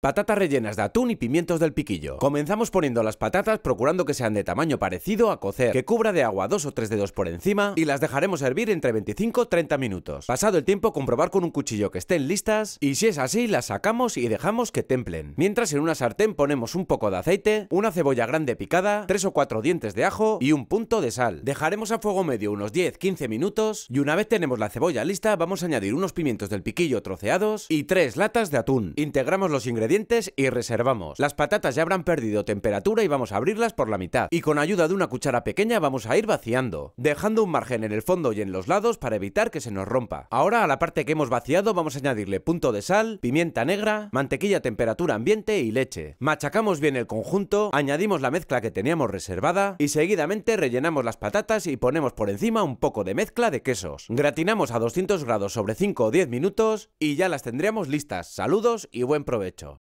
Patatas rellenas de atún y pimientos del piquillo. Comenzamos poniendo las patatas procurando que sean de tamaño parecido a cocer, que cubra de agua dos o tres dedos por encima y las dejaremos hervir entre 25 y 30 minutos. Pasado el tiempo comprobar con un cuchillo que estén listas y si es así las sacamos y dejamos que templen. Mientras en una sartén ponemos un poco de aceite, una cebolla grande picada, Tres o cuatro dientes de ajo y un punto de sal. Dejaremos a fuego medio unos 10-15 minutos y una vez tenemos la cebolla lista vamos a añadir unos pimientos del piquillo troceados y tres latas de atún. Integramos los ingredientes y reservamos. Las patatas ya habrán perdido temperatura y vamos a abrirlas por la mitad. Y con ayuda de una cuchara pequeña vamos a ir vaciando, dejando un margen en el fondo y en los lados para evitar que se nos rompa. Ahora a la parte que hemos vaciado vamos a añadirle punto de sal, pimienta negra, mantequilla a temperatura ambiente y leche. Machacamos bien el conjunto, añadimos la mezcla que teníamos reservada y seguidamente rellenamos las patatas y ponemos por encima un poco de mezcla de quesos. Gratinamos a 200 grados sobre 5 o 10 minutos y ya las tendríamos listas. Saludos y buen provecho.